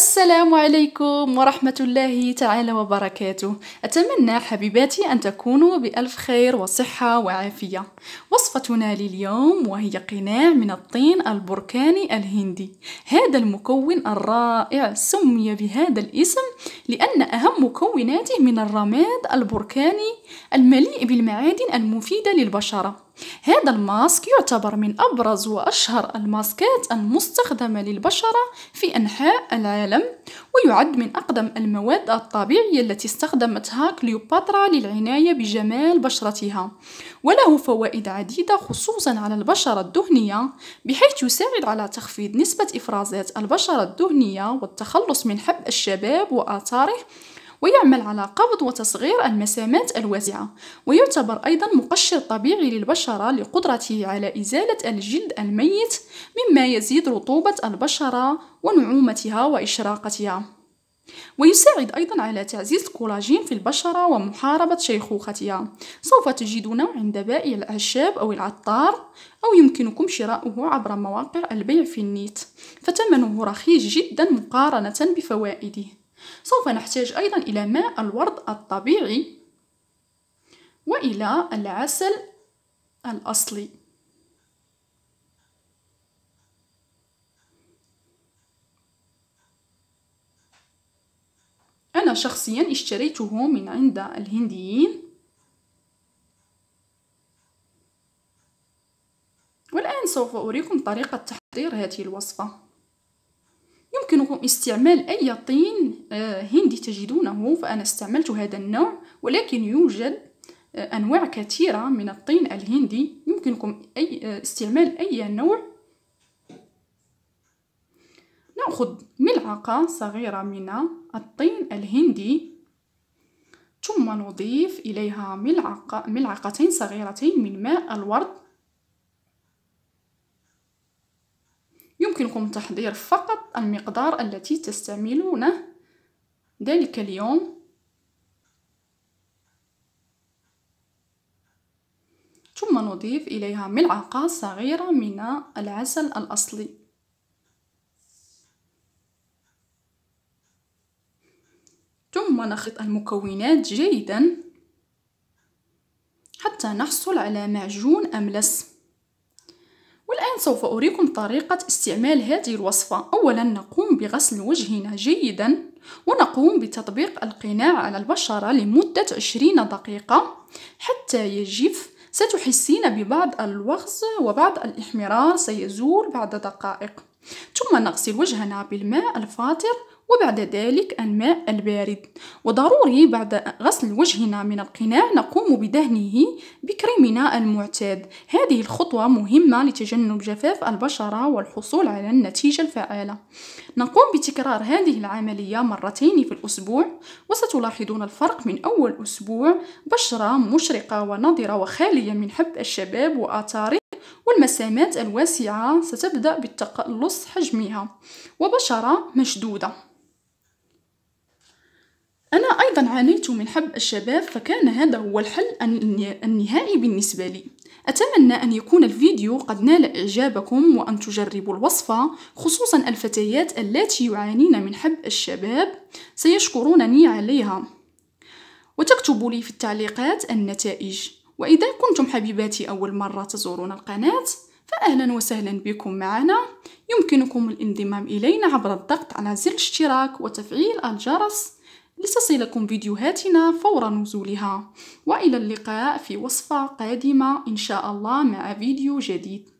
السلام عليكم ورحمة الله تعالى وبركاته أتمنى حبيباتي أن تكونوا بألف خير وصحة وعافية وصفتنا لليوم وهي قناع من الطين البركاني الهندي هذا المكون الرائع سمي بهذا الاسم لأن أهم مكوناته من الرماد البركاني المليء بالمعادن المفيدة للبشرة هذا الماسك يعتبر من أبرز وأشهر الماسكات المستخدمة للبشرة في أنحاء العالم ويعد من أقدم المواد الطبيعية التي استخدمتها كليوباترا للعناية بجمال بشرتها وله فوائد عديدة خصوصا على البشرة الدهنية بحيث يساعد على تخفيض نسبة إفرازات البشرة الدهنية والتخلص من حب الشباب وآثاره ويعمل على قبض وتصغير المسامات الواسعة ويعتبر أيضا مقشر طبيعي للبشرة لقدرته على إزالة الجلد الميت مما يزيد رطوبة البشرة ونعومتها وإشراقتها ويساعد أيضا على تعزيز الكولاجين في البشرة ومحاربة شيخوختها سوف تجدونه عند بائع الأعشاب أو العطار أو يمكنكم شراؤه عبر مواقع البيع في النت فتمنه رخيص جدا مقارنة بفوائده سوف نحتاج أيضا إلى ماء الورد الطبيعي وإلى العسل الأصلي أنا شخصيا اشتريته من عند الهنديين والآن سوف أريكم طريقة تحضير هذه الوصفة يمكنكم استعمال أي طين آه، هندي تجدونه فأنا استعملت هذا النوع ولكن يوجد آه، أنواع كثيرة من الطين الهندي يمكنكم أي آه، استعمال أي نوع نأخذ ملعقة صغيرة من الطين الهندي ثم نضيف إليها ملعقة ملعقتين صغيرتين من ماء الورد يمكنكم تحضير فقط المقدار التي تستعملونه ذلك اليوم ثم نضيف إليها ملعقة صغيرة من العسل الأصلي ثم نخلط المكونات جيدا حتى نحصل على معجون أملس الآن سوف أريكم طريقة استعمال هذه الوصفة أولا نقوم بغسل وجهنا جيدا ونقوم بتطبيق القناع على البشرة لمدة 20 دقيقة حتى يجف ستحسين ببعض الوخز وبعض الإحمرار سيزول بعد دقائق ثم نغسل وجهنا بالماء الفاطر وبعد ذلك الماء البارد وضروري بعد غسل وجهنا من القناع نقوم بدهنه بكريمنا المعتاد هذه الخطوة مهمة لتجنب جفاف البشرة والحصول على النتيجة الفعالة نقوم بتكرار هذه العملية مرتين في الأسبوع وستلاحظون الفرق من أول أسبوع بشرة مشرقة ونضرة وخالية من حب الشباب وآثاره والمسامات الواسعة ستبدأ بتقلص حجمها وبشرة مشدودة أنا أيضا عانيت من حب الشباب فكان هذا هو الحل النهائي بالنسبة لي أتمنى أن يكون الفيديو قد نال إعجابكم وأن تجربوا الوصفة خصوصا الفتيات التي يعانين من حب الشباب سيشكرونني عليها وتكتبوا لي في التعليقات النتائج وإذا كنتم حبيباتي أول مرة تزورون القناة فأهلا وسهلا بكم معنا يمكنكم الانضمام إلينا عبر الضغط على زر الاشتراك وتفعيل الجرس لتصلكم فيديوهاتنا فور نزولها وإلى اللقاء في وصفة قادمة إن شاء الله مع فيديو جديد